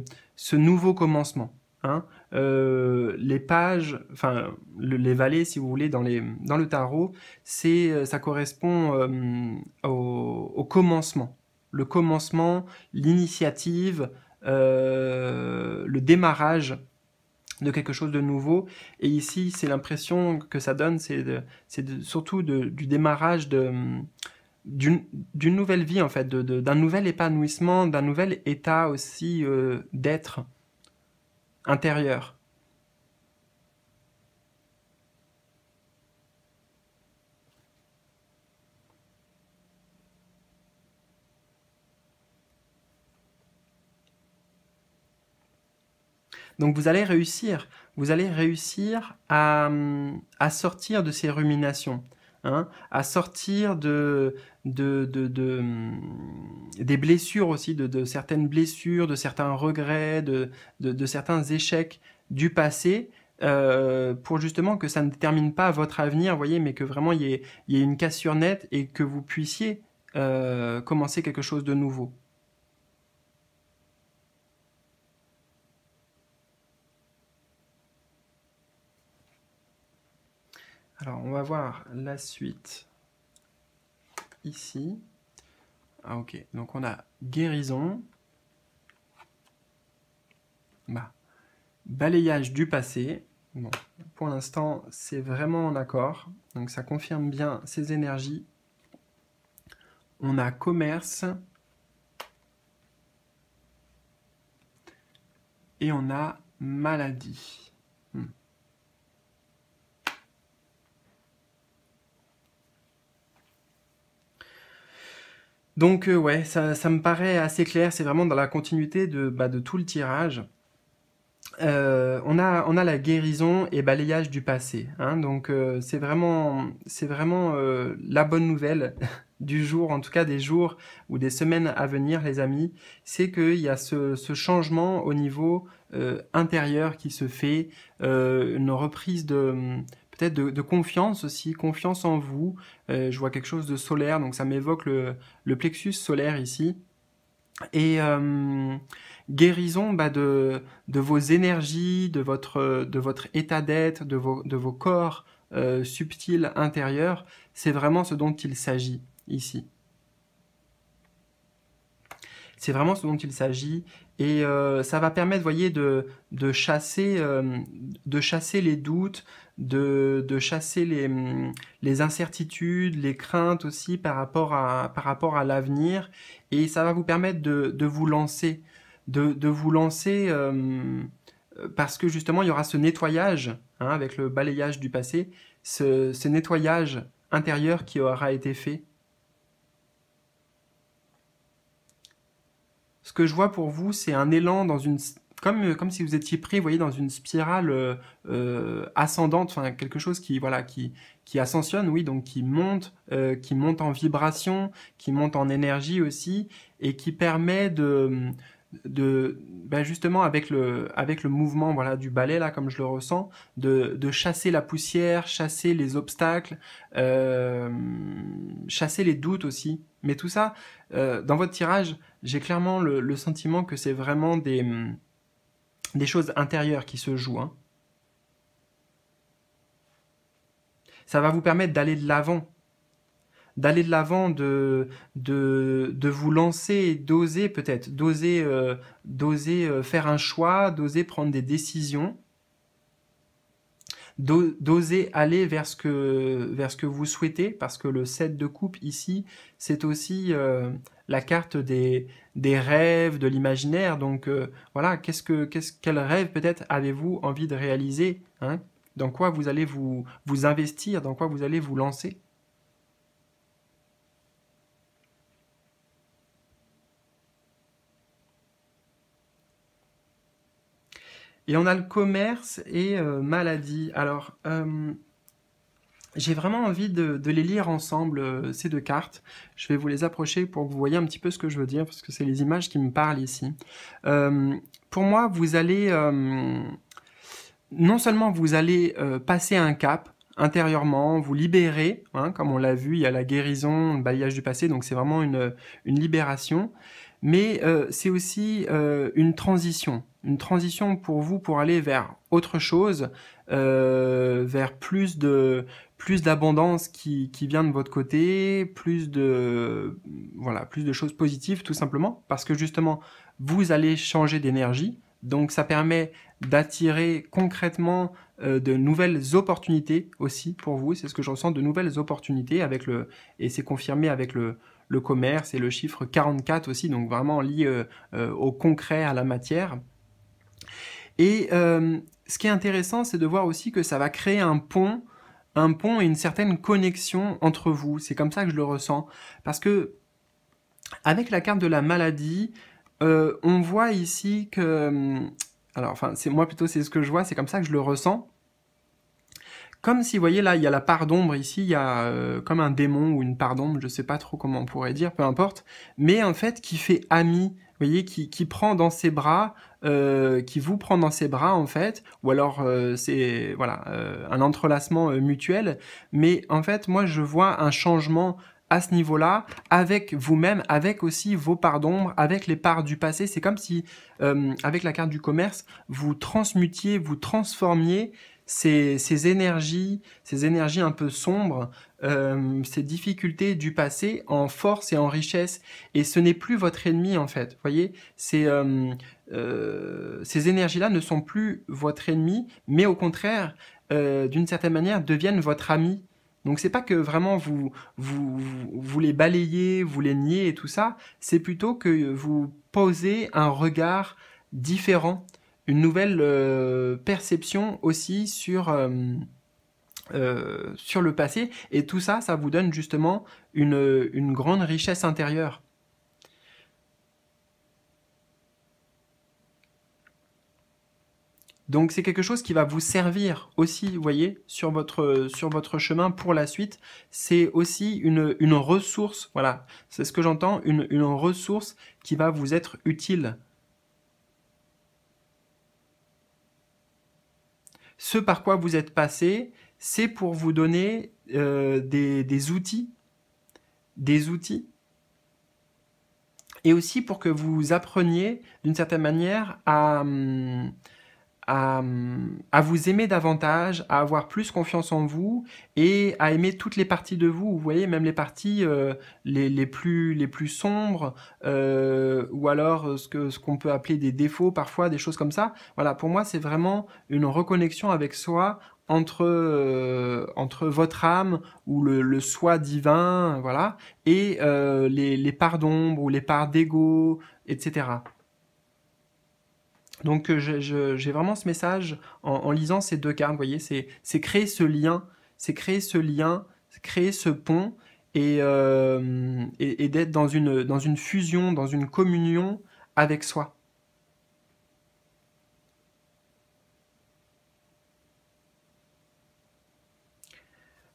nouveau commencement. Hein. Euh, les pages, enfin les vallées, si vous voulez, dans, dans le tarot, c'est euh, ça correspond euh, au, commencement, le commencement, l'initiative, le démarrage de quelque chose de nouveau. Et ici, c'est l'impression que ça donne, c'est surtout du démarrage d'une nouvelle vie en fait, d'un nouvel épanouissement, d'un nouvel état aussi d'être. Intérieur. Donc vous allez réussir, vous allez réussir à sortir de ces ruminations. Hein, à sortir hum, des blessures aussi, de, certaines blessures, de certains regrets, de, certains échecs du passé, euh, pour justement que ça ne détermine pas votre avenir, voyez, mais que vraiment il y ait, une cassure nette et que vous puissiez euh, commencer quelque chose de nouveau. Alors, on va voir la suite ici. Ah, ok. Donc, on a guérison. Bah, balayage du passé. pour l'instant, c'est vraiment en accord. Donc, ça confirme bien ces énergies. On a commerce. Et on a maladie. Donc euh, ouais, ça, me paraît assez clair, c'est vraiment dans la continuité de, bah, tout le tirage. Euh, on, a, on a la guérison et balayage du passé. Hein. donc euh, c'est vraiment, c'est vraiment la bonne nouvelle du jour, en tout cas des jours ou des semaines à venir, les amis, c'est qu'il y a ce, changement au niveau intérieur qui se fait, une reprise de, peut-être de, confiance aussi, confiance en vous. Euh, je vois quelque chose de solaire, donc ça m'évoque le, plexus solaire ici. Et euh, guérison bah, de, vos énergies, de votre, état d'être, de vos, corps euh, subtils intérieurs, c'est vraiment ce dont il s'agit ici. C'est vraiment ce dont il s'agit et euh, ça va permettre, voyez, de, euh, de chasser, les doutes, de, chasser les, incertitudes, les craintes aussi par rapport à, à l'avenir. Et ça va vous permettre de, vous lancer, de, vous lancer euh, parce que justement, il y aura ce nettoyage, hein, avec le balayage du passé, ce nettoyage intérieur qui aura été fait ce que je vois pour vous, c'est un élan dans une comme, euh, comme si vous étiez pris, voyez, dans une spirale euh, euh, ascendante, enfin quelque chose qui voilà qui qui ascensionne, oui, donc qui monte, qui monte en vibration, qui monte en énergie aussi, et qui permet de de ben, justement avec le avec le mouvement voilà du balai là comme je le ressens de, chasser la poussière chasser les obstacles chasser les doutes aussi mais tout ça dans votre tirage j'ai clairement le, sentiment que c'est vraiment des, hum, choses intérieures qui se jouent. Hein. Ça va vous permettre d'aller de l'avant, d'aller de l'avant, de, de, vous lancer, d'oser peut-être, d'oser euh, euh, faire un choix, d'oser prendre des décisions d'oser aller vers ce, que, vers ce que vous souhaitez, parce que le 7 de coupe ici, c'est aussi euh, la carte des, des rêves, de l'imaginaire. Donc euh, voilà, qu'est-ce que, quest quel rêve peut-être avez-vous envie de réaliser hein Dans quoi vous allez vous, vous investir Dans quoi vous allez vous lancer Et on a le commerce et euh, maladie. Alors, euh, j'ai vraiment envie de, les lire ensemble, euh, ces deux cartes. Je vais vous les approcher pour que vous voyez un petit peu ce que je veux dire, parce que c'est les images qui me parlent ici. pour moi, vous allez... non seulement vous allez passer un cap, intérieurement, vous libérer, hein, comme on l'a vu, il y a la guérison, le balayage du passé, donc c'est vraiment une libération mais euh, c'est aussi euh, une transition, une transition pour vous pour aller vers autre chose, euh, vers plus de plus d'abondance qui, qui vient de votre côté, plus de voilà, plus de choses positives tout simplement, parce que justement vous allez changer d'énergie, donc ça permet d'attirer concrètement de nouvelles opportunités aussi pour vous. C'est ce que je ressens, de nouvelles opportunités avec le et c'est confirmé avec le le commerce et le chiffre 44 aussi, donc vraiment lié euh, euh, au concret, à la matière. Et euh, ce qui est intéressant, c'est de voir aussi que ça va créer un pont un pont et une certaine connexion entre vous. C'est comme ça que je le ressens. Parce que, avec la carte de la maladie, on voit ici que... Hum, alors, enfin, c'est moi plutôt, c'est ce que je vois, c'est comme ça que je le ressens. Comme si, vous voyez là, il y a la part d'ombre ici, il y a euh, comme un démon ou une part d'ombre, je ne sais pas trop comment on pourrait dire, peu importe, mais en fait qui fait ami, vous voyez, qui, prend dans ses bras, euh, qui vous prend dans ses bras en fait, ou alors euh, c'est voilà un entrelacement mutuel, mais en fait moi je vois un changement à ce niveau-là, avec vous-même, avec aussi vos parts d'ombre, avec les parts du passé. C'est comme si, avec la carte du commerce, vous transmutiez, vous transformiez ces, énergies, ces énergies un peu sombres, euh, ces difficultés du passé en force et en richesse. Et ce n'est plus votre ennemi en fait. vous Voyez, euh, euh, ces, énergies-là ne sont plus votre ennemi, mais au contraire, d'une certaine manière, deviennent votre ami. Donc c'est pas que vraiment vous, vous, vous les balayez, vous les niez et tout ça, c'est plutôt que vous posez un regard différent une nouvelle euh, perception aussi sur, euh, euh, sur le passé. Et tout ça, ça vous donne justement une, une grande richesse intérieure. Donc c'est quelque chose qui va vous servir aussi, vous voyez, sur votre, sur votre chemin pour la suite. C'est aussi une, une ressource, voilà, c'est ce que j'entends, une, une ressource qui va vous être utile. ce par quoi vous êtes passé, c'est pour vous donner euh, des outils, des outils, et aussi pour que vous appreniez d'une certaine manière à, hum, à, hum, à, vous aimer davantage, à avoir plus confiance en vous et à aimer toutes les parties de vous. Vous voyez, même les parties euh, les, les, plus, les plus sombres euh, ou alors euh, ce qu'on ce qu'on peut appeler des défauts parfois, des choses comme ça. Voilà, pour moi, c'est vraiment une reconnexion avec soi entre, euh, entre votre âme ou le, le soi divin, voilà, et les, les parts d'ombre ou les parts d'ego, etc. Donc euh, j'ai vraiment ce message en, lisant ces deux cartes, vous voyez, c'est créer ce lien, c'est créer ce lien, créer ce pont euh, et, d'être dans une, dans une fusion, dans une communion avec soi.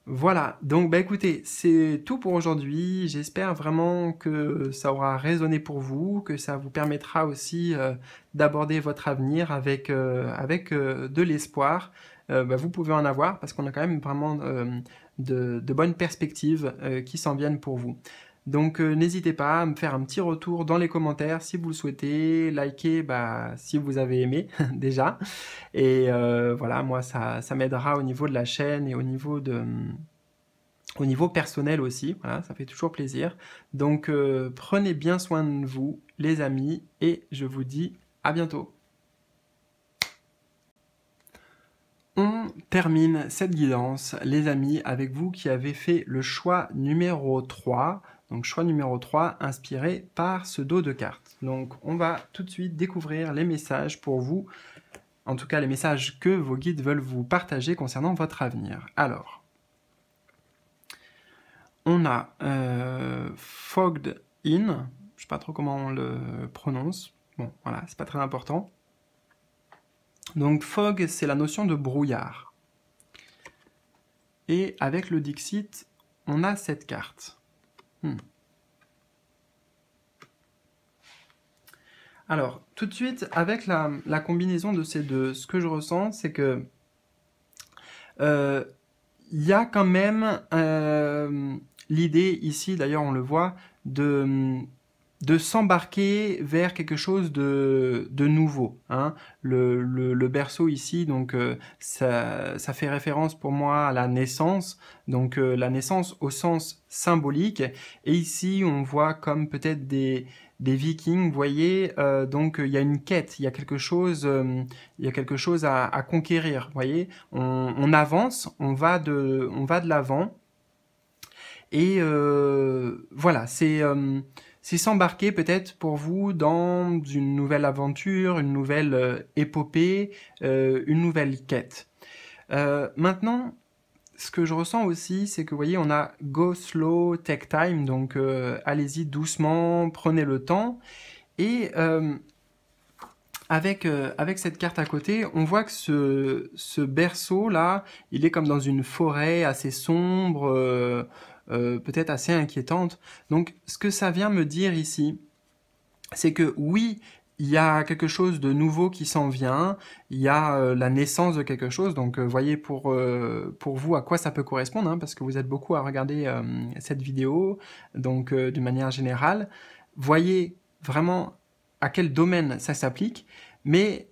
Voilà, donc bah écoutez, c'est tout pour aujourd'hui. J'espère vraiment que ça aura résonné pour vous, que ça vous permettra aussi euh, d'aborder votre avenir avec, euh, avec euh, de l'espoir. Bah, vous pouvez en avoir parce qu'on a quand même vraiment de bonnes perspectives qui s'en viennent pour vous. Donc euh, n'hésitez pas à me faire un petit retour dans les commentaires si vous le souhaitez, Likez bah, si vous avez aimé déjà. Et euh, voilà, moi ça, m'aidera au niveau de la chaîne et au niveau hum, Au niveau personnel aussi, voilà, ça fait toujours plaisir. Donc euh, prenez bien soin de vous, les amis, et je vous dis à bientôt. On termine cette guidance, les amis, avec vous qui avez fait le choix numéro 3 donc choix numéro 3, inspiré par ce dos de carte. Donc on va tout de suite découvrir les messages pour vous, en tout cas les messages que vos guides veulent vous partager concernant votre avenir. Alors, on a euh, Fogged In, je ne sais pas trop comment on le prononce, bon voilà, c'est pas très important. Donc fog, c'est la notion de brouillard. Et avec le Dixit, on a cette carte. Hmm. Alors, tout de suite, avec la, combinaison de ces deux, ce que je ressens, c'est que euh, il y a quand même euh, l'idée ici, d'ailleurs on le voit, de de s'embarquer vers quelque chose de, de nouveau. Hein. Le, le, berceau ici, donc euh, ça, ça, fait référence pour moi à la naissance, donc euh, la naissance au sens symbolique. Et ici, on voit comme peut-être des, des Vikings, vous voyez, euh, donc il y a une quête, il y a quelque chose, il y a quelque chose à, à conquérir. Vous voyez, on, on, avance, on va de, on va de l'avant. Et voilà, c'est c'est s'embarquer peut-être pour vous dans une nouvelle aventure, une nouvelle euh, épopée, euh, une nouvelle quête. Euh, maintenant, ce que je ressens aussi, c'est que vous voyez, on a go slow, take time, donc allez-y doucement, prenez le temps. Et avec, euh, avec cette carte à côté, on voit que ce, ce berceau-là, il est comme dans une forêt assez sombre, euh, euh, peut-être assez inquiétante. Donc ce que ça vient me dire ici, c'est que oui, il y a quelque chose de nouveau qui s'en vient, il y a la naissance de quelque chose, donc voyez pour, pour vous à quoi ça peut correspondre, hein, parce que vous êtes beaucoup à regarder cette vidéo, donc d'une manière générale, voyez vraiment à quel domaine ça s'applique, mais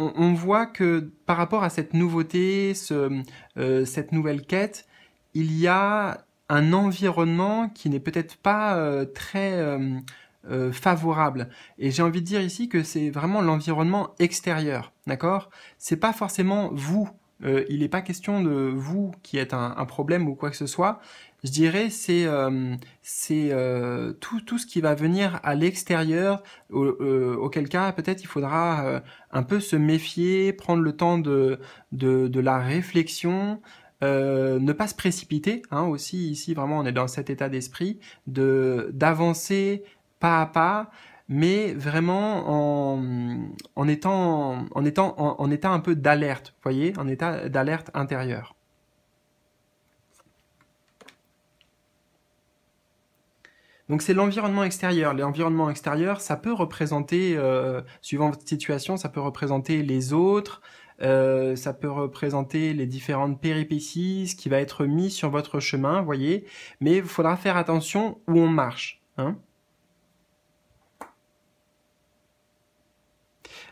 on, voit que par rapport à cette nouveauté, euh, cette nouvelle quête, il y a un environnement qui n'est peut-être pas euh, très euh, favorable. Et j'ai envie de dire ici que c'est vraiment l'environnement extérieur, d'accord C'est pas forcément vous. il n'est pas question de vous qui êtes un problème ou quoi que ce soit, je dirais, c'est euh, c'est euh, tout, tout ce qui va venir à l'extérieur, au, euh, auquel cas peut-être il faudra un peu se méfier, prendre le temps de, de, de la réflexion. ne pas se précipiter hein, aussi ici vraiment on est dans cet état d'esprit de d'avancer pas à pas mais vraiment en, en étant en étant en, état un peu d'alerte voyez en état d'alerte intérieure Donc c'est l'environnement extérieur. L'environnement extérieur, ça peut représenter, euh, suivant votre situation, ça peut représenter les autres, euh, ça peut représenter les différentes péripéties, ce qui va être mis sur votre chemin, vous voyez. Mais il faudra faire attention où on marche. Hein.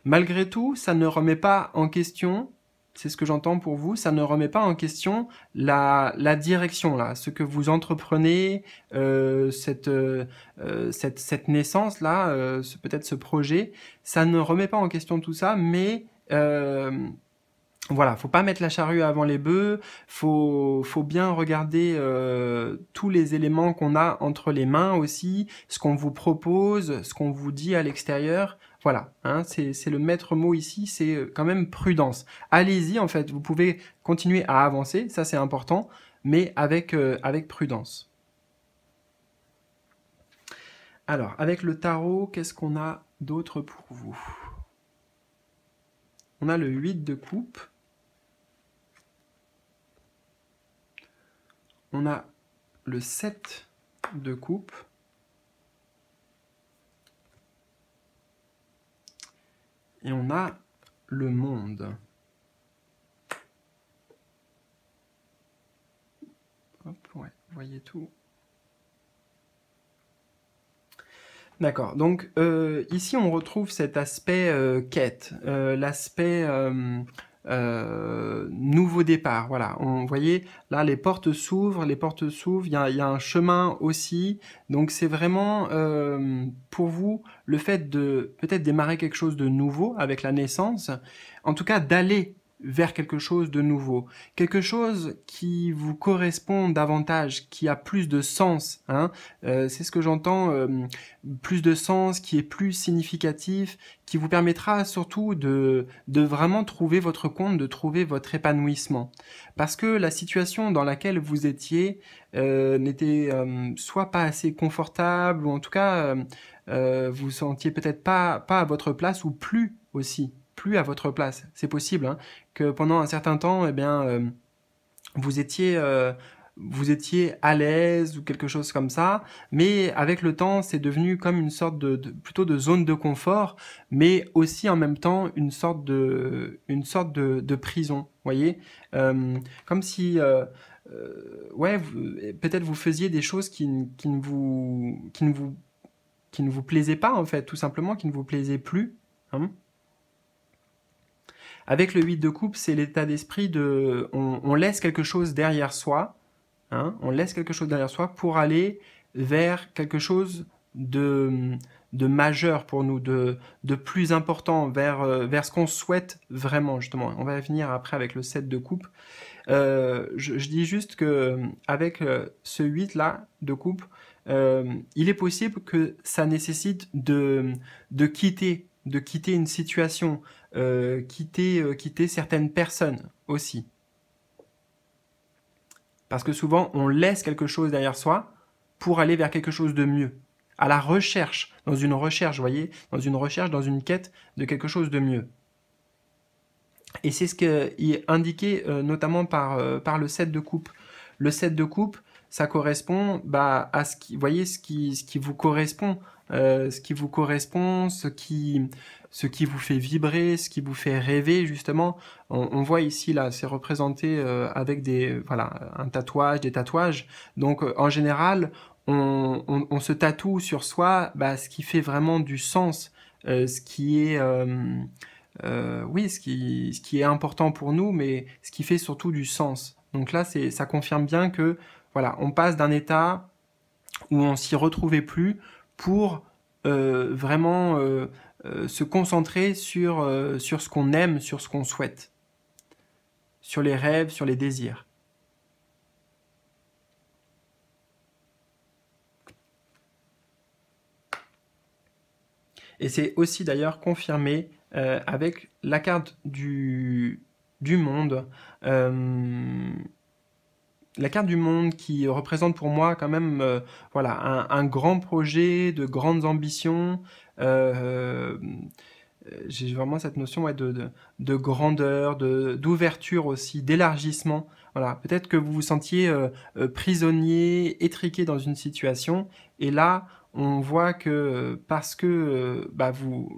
Malgré tout, ça ne remet pas en question c'est ce que j'entends pour vous, ça ne remet pas en question la, direction, là, ce que vous entreprenez, euh, euh, euh, cette, cette, naissance-là, ce, peut-être ce projet, ça ne remet pas en question tout ça, mais voilà, faut pas mettre la charrue avant les bœufs, faut, faut bien regarder tous les éléments qu'on a entre les mains aussi, ce qu'on vous propose, ce qu'on vous dit à l'extérieur, voilà, hein, c'est le maître mot ici, c'est euh, quand même prudence. Allez-y, en fait, vous pouvez continuer à avancer, ça c'est important, mais avec, euh, avec prudence. Alors, avec le tarot, qu'est-ce qu'on a d'autre pour vous On a le 8 de coupe. On a le 7 de coupe. et on a le monde. Hop, ouais, voyez tout. D'accord, donc euh, ici on retrouve cet aspect euh, quête, euh, l'aspect euh, nouveau départ. Voilà, on voyait là les portes s'ouvrent, les portes s'ouvrent. Il y a, un chemin aussi. Donc c'est vraiment euh, pour vous le fait de peut-être démarrer quelque chose de nouveau avec la naissance. En tout cas d'aller vers quelque chose de nouveau, quelque chose qui vous correspond davantage, qui a plus de sens. Hein euh, C'est ce que j'entends, euh, plus de sens, qui est plus significatif, qui vous permettra surtout de, de vraiment trouver votre compte, de trouver votre épanouissement. Parce que la situation dans laquelle vous étiez euh, n'était soit pas assez confortable, ou en tout cas, vous sentiez peut-être pas, pas à votre place, ou plus aussi plus à votre place. C'est possible hein, que pendant un certain temps, eh bien, euh, vous étiez euh, vous étiez à l'aise ou quelque chose comme ça, mais avec le temps, c'est devenu comme une sorte de, plutôt de zone de confort, mais aussi en même temps une sorte de une sorte de, prison, voyez, euh, comme si ouais peut-être vous faisiez des choses qui, ne vous qui ne vous qui ne vous plaisaient pas en fait, tout simplement qui ne vous plaisaient plus. Hein. Avec le 8 de coupe, c'est l'état d'esprit de on, laisse quelque chose derrière soi, hein, on laisse quelque chose derrière soi pour aller vers quelque chose de, de majeur pour nous, de, de plus important, vers, euh, vers ce qu'on souhaite vraiment, justement. On va finir après avec le 7 de coupe. Euh, je, dis juste que euh, avec ce 8-là de coupe, il est possible que ça nécessite de, de quitter de quitter une situation, euh, quitter, euh, quitter certaines personnes aussi. Parce que souvent, on laisse quelque chose derrière soi pour aller vers quelque chose de mieux. À la recherche, dans une recherche, vous voyez, dans une recherche, dans une quête de quelque chose de mieux. Et c'est ce qui est indiqué euh, notamment par, par le set de coupe. Le set de coupe, ça correspond bah, à ce qui, voyez, ce qui, ce qui vous correspond, ce qui vous correspond, ce qui, ce qui vous fait vibrer, ce qui vous fait rêver justement. On, voit ici là, c'est représenté euh, avec des voilà un tatouage, des tatouages. Donc euh, en général, on, se tatoue sur soi bah, ce qui fait vraiment du sens, euh, ce qui est oui, ce qui, ce qui est important pour nous, mais ce qui fait surtout du sens. Donc là, c'est, ça confirme bien que voilà, on passe d'un état où on s'y retrouvait plus pour vraiment euh, se concentrer sur, euh, sur ce qu'on aime, sur ce qu'on souhaite, sur les rêves, sur les désirs. Et c'est aussi d'ailleurs confirmé euh, avec la carte du, monde. la carte du monde qui représente pour moi quand même voilà, un, grand projet, de grandes ambitions, euh, euh, j'ai vraiment cette notion de, de, de, grandeur, d'ouverture aussi, d'élargissement. Voilà, peut-être que vous vous sentiez euh, prisonnier, étriqué dans une situation, et là, on voit que parce que bah, vous,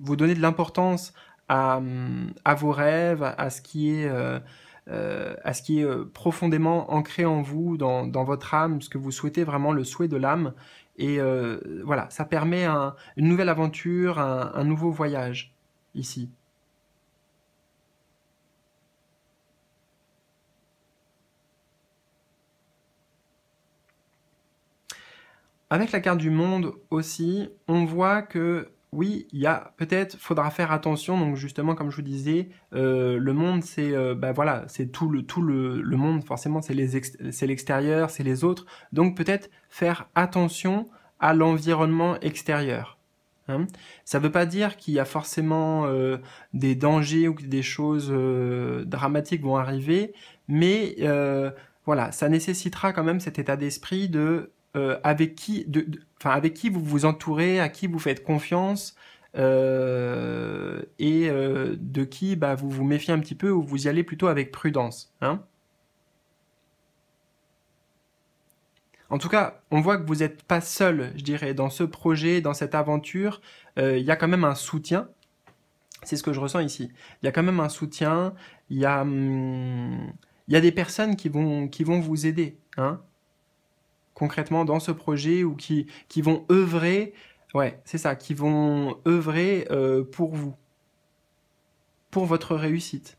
vous donnez de l'importance à, hum, à, vos rêves, à ce qui est, à ce qui est profondément ancré en vous, dans, dans votre âme, ce que vous souhaitez vraiment, le souhait de l'âme, et euh, voilà, ça permet une nouvelle aventure, un nouveau voyage ici. Avec la carte du monde aussi, on voit que oui, il y a peut-être, faudra faire attention. Donc justement, comme je vous disais, euh, le monde, c'est euh, bah voilà, c'est tout le tout le, monde. Forcément, c'est les c'est l'extérieur, c'est les autres. Donc peut-être faire attention à l'environnement extérieur. Hein. Ça ne veut pas dire qu'il y a forcément euh, des dangers ou que des choses dramatiques vont arriver, mais voilà, ça nécessitera quand même cet état d'esprit de euh, avec qui, enfin avec qui vous vous entourez, à qui vous faites confiance euh, et euh, de qui bah, vous vous méfiez un petit peu ou vous y allez plutôt avec prudence. Hein. en tout cas, on voit que vous n'êtes pas seul, je dirais, dans ce projet, dans cette aventure. Il y a quand même un soutien. C'est ce que je ressens ici. Il y a quand même un soutien. Il y a, hum, des personnes qui vont, qui vont vous aider. Hein concrètement dans ce projet ou qui, qui vont œuvrer, ouais, c'est ça, qui vont œuvrer euh, pour vous, pour votre réussite.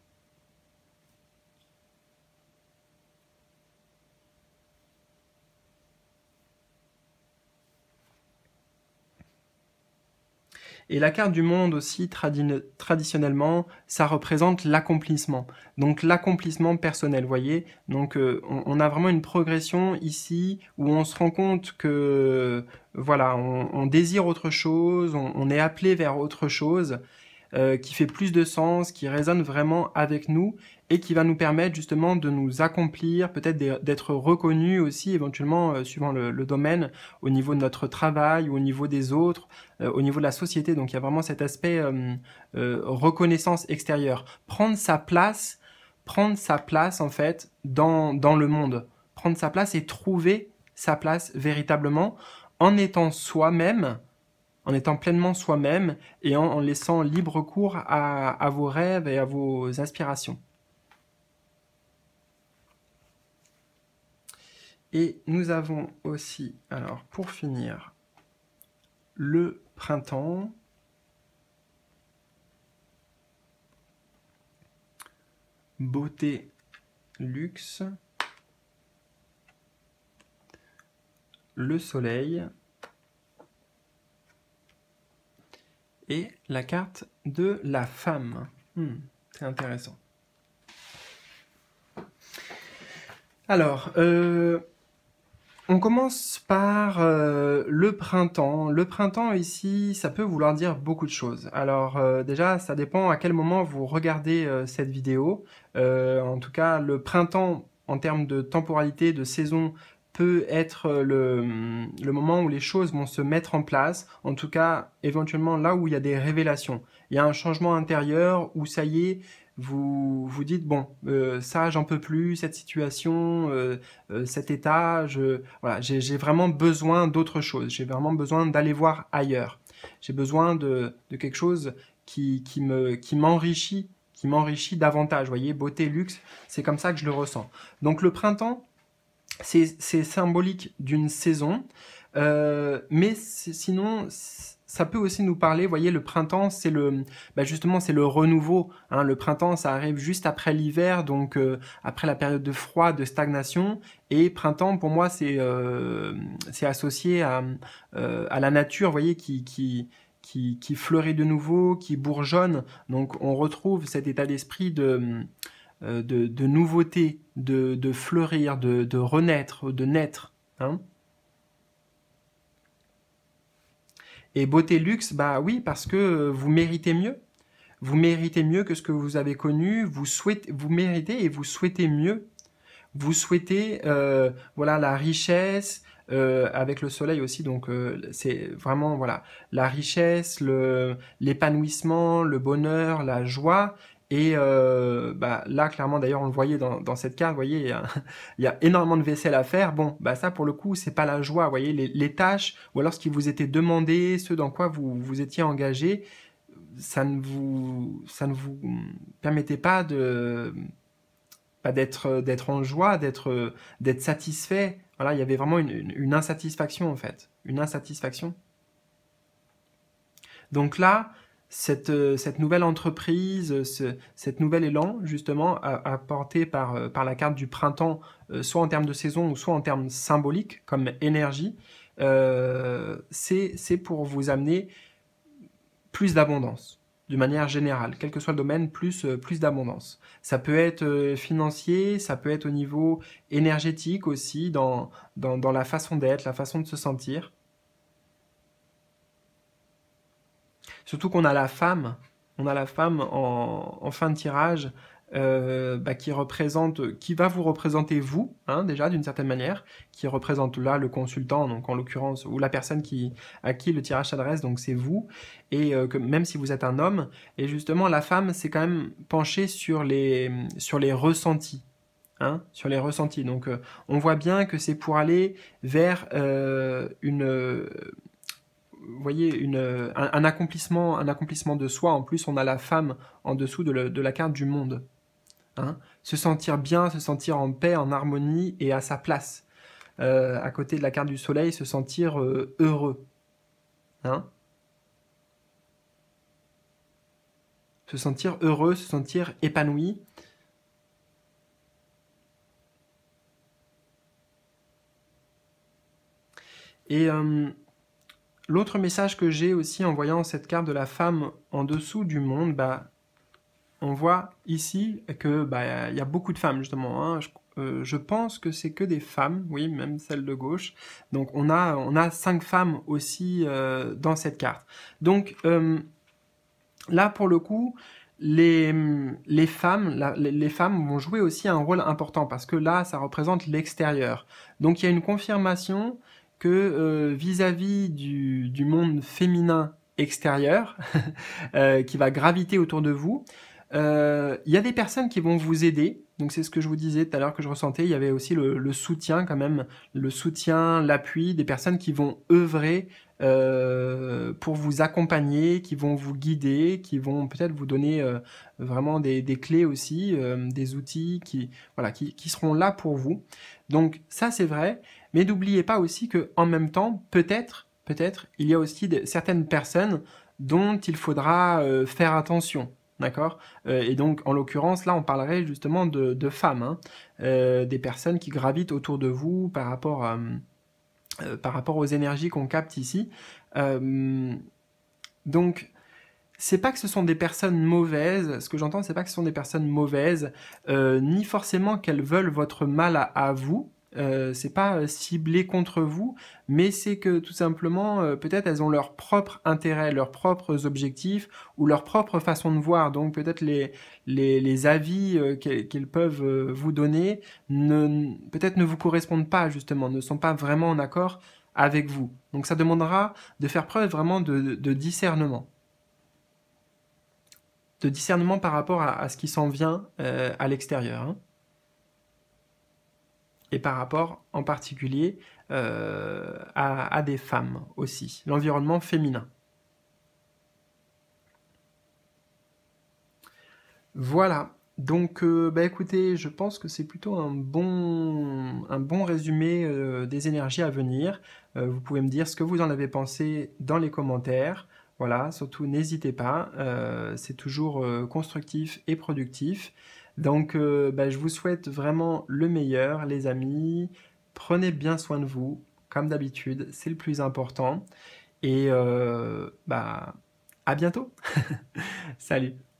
Et la carte du monde aussi, traditionnellement, ça représente l'accomplissement. Donc l'accomplissement personnel, voyez. Donc euh, on, a vraiment une progression ici où on se rend compte que, euh, voilà, on, désire autre chose, on, est appelé vers autre chose. Euh, qui fait plus de sens, qui résonne vraiment avec nous et qui va nous permettre justement de nous accomplir, peut-être d'être reconnus aussi éventuellement euh, suivant le, domaine au niveau de notre travail au niveau des autres, euh, au niveau de la société. Donc il y a vraiment cet aspect euh, reconnaissance extérieure, prendre sa place, prendre sa place en fait dans, le monde, prendre sa place et trouver sa place véritablement en étant soi-même en étant pleinement soi-même et en, laissant libre cours à, à vos rêves et à vos aspirations. Et nous avons aussi, alors pour finir, le printemps. Beauté, luxe. Le soleil. Et la carte de la femme. C'est hmm, intéressant. Alors, euh, on commence par euh, le printemps. Le printemps ici, ça peut vouloir dire beaucoup de choses. Alors euh, déjà, ça dépend à quel moment vous regardez euh, cette vidéo. en tout cas, le printemps en termes de temporalité, de saison, peut être le, mm, le, moment où les choses vont se mettre en place, en tout cas éventuellement là où il y a des révélations. Il y a un changement intérieur où ça y est, vous vous dites bon euh, ça j'en peux plus cette situation euh, euh, cet état je voilà j'ai vraiment besoin d'autre chose j'ai vraiment besoin d'aller voir ailleurs j'ai besoin de, de, quelque chose qui, qui me qui m'enrichit qui m'enrichit davantage voyez beauté luxe c'est comme ça que je le ressens donc le printemps c'est symbolique d'une saison mais sinon ça peut aussi nous parler, vous voyez, le printemps, c'est le, bah, justement, c'est le renouveau. Hein. Le printemps, ça arrive juste après l'hiver, donc euh, après la période de froid, de stagnation. Et printemps, pour moi, c'est euh, associé à, euh, à la nature, vous voyez, qui, qui, qui, fleurit de nouveau, qui bourgeonne. Donc on retrouve cet état d'esprit de, euh, de, nouveauté, de, de fleurir, de, de renaître, de naître. Hein. Et beauté luxe, bah oui, parce que euh, vous méritez mieux. Vous méritez mieux que ce que vous avez connu. Vous souhaitez, vous méritez et vous souhaitez mieux. Vous souhaitez, euh, voilà, la richesse. Euh, avec le soleil aussi, donc c'est vraiment voilà la richesse, l'épanouissement, le bonheur, la joie, et euh, bah, là, clairement, d'ailleurs, on le voyait dans, cette carte, vous voyez, il y, a, énormément de vaisselle à faire. Bon, bah ça, pour le coup, c'est pas la joie, vous voyez, les, tâches, ou alors ce qui vous était demandé, ce dans quoi vous vous étiez engagé, ça ne vous, ça ne vous permettait pas de bah, d'être d'être en joie, d'être d'être satisfait. Voilà, il y avait vraiment une insatisfaction en fait, une insatisfaction. Donc là, euh, cette, nouvelle entreprise, ce, cette nouvel élan justement apporté euh, par, la carte du printemps, euh, soit en termes de saison ou soit en termes symboliques comme énergie, c'est pour vous amener plus d'abondance de manière générale, quel que soit le domaine, plus, d'abondance. Ça peut être financier, ça peut être au niveau énergétique aussi, dans la façon d'être, la façon de se sentir. Surtout qu'on a la femme, on a la femme en, fin de tirage euh, bah, qui représente, qui va vous représenter vous, hein, déjà d'une certaine manière, qui représente là le consultant, donc en l'occurrence, ou la personne qui, à qui le tirage s'adresse, donc c'est vous, et euh, que même si vous êtes un homme, et justement la femme s'est quand même penchée sur les, sur les ressentis. Hein, sur les ressentis. Donc euh, on voit bien que c'est pour aller vers une voyez, une, euh, un, accomplissement, un accomplissement de soi. En plus, on a la femme en dessous de, la carte du monde. Hein se sentir bien, se sentir en paix, en harmonie et à sa place. Euh, à côté de la carte du soleil, se sentir euh, heureux. Hein se sentir heureux, se sentir épanoui. Et L'autre message que j'ai aussi en voyant cette carte de la femme en dessous du monde, bah, on voit ici que bah, il y a beaucoup de femmes justement. Hein. Euh, je, pense que c'est que des femmes, oui, même celle de gauche. Donc on a on cinq femmes aussi euh, dans cette carte. Donc euh, là pour le coup. Les, femmes, les femmes vont jouer aussi un rôle important parce que là, ça représente l'extérieur. Donc il y a une confirmation que euh, vis-à-vis du, monde féminin extérieur euh, qui va graviter autour de vous, euh, il y a des personnes qui vont vous aider, donc c'est ce que je vous disais tout à l'heure que je ressentais. Il y avait aussi le, soutien quand même, le soutien, l'appui des personnes qui vont œuvrer pour vous accompagner, qui vont vous guider, qui vont peut-être vous donner vraiment des, clés aussi, des outils qui, voilà, qui, seront là pour vous. Donc ça c'est vrai. Mais n'oubliez pas aussi que en même temps, peut-être, peut-être, il y a aussi certaines personnes dont il faudra euh, faire attention. D'accord euh, Et donc, en l'occurrence, là, on parlerait justement de, femmes, hein. euh, des personnes qui gravitent autour de vous par rapport, par rapport aux énergies qu'on capte ici. donc, c'est pas que ce sont des personnes mauvaises, ce que j'entends, c'est pas que ce sont des personnes mauvaises, ni forcément qu'elles veulent votre mal à vous, euh, c'est pas euh, ciblé contre vous, mais c'est que tout simplement, euh, peut-être elles ont leur propre intérêt, leurs propres objectifs ou leur propre façon de voir. Donc peut-être les, les, les, avis qu'elles peuvent vous donner ne, peut-être ne vous correspondent pas justement, ne sont pas vraiment en accord avec vous. Donc ça demandera de faire preuve vraiment de, discernement de discernement par rapport à, ce qui s'en vient à l'extérieur. Hein et par rapport en particulier euh, à, des femmes aussi, l'environnement féminin. Voilà, donc, euh, bah, écoutez, je pense que c'est plutôt un bon, un bon résumé euh, des énergies à venir. vous pouvez me dire ce que vous en avez pensé dans les commentaires. Voilà, surtout n'hésitez pas, c'est toujours constructif et productif. Donc, euh, bah, je vous souhaite vraiment le meilleur, les amis. Prenez bien soin de vous, comme d'habitude, c'est le plus important. Et euh, bah, à bientôt. Salut.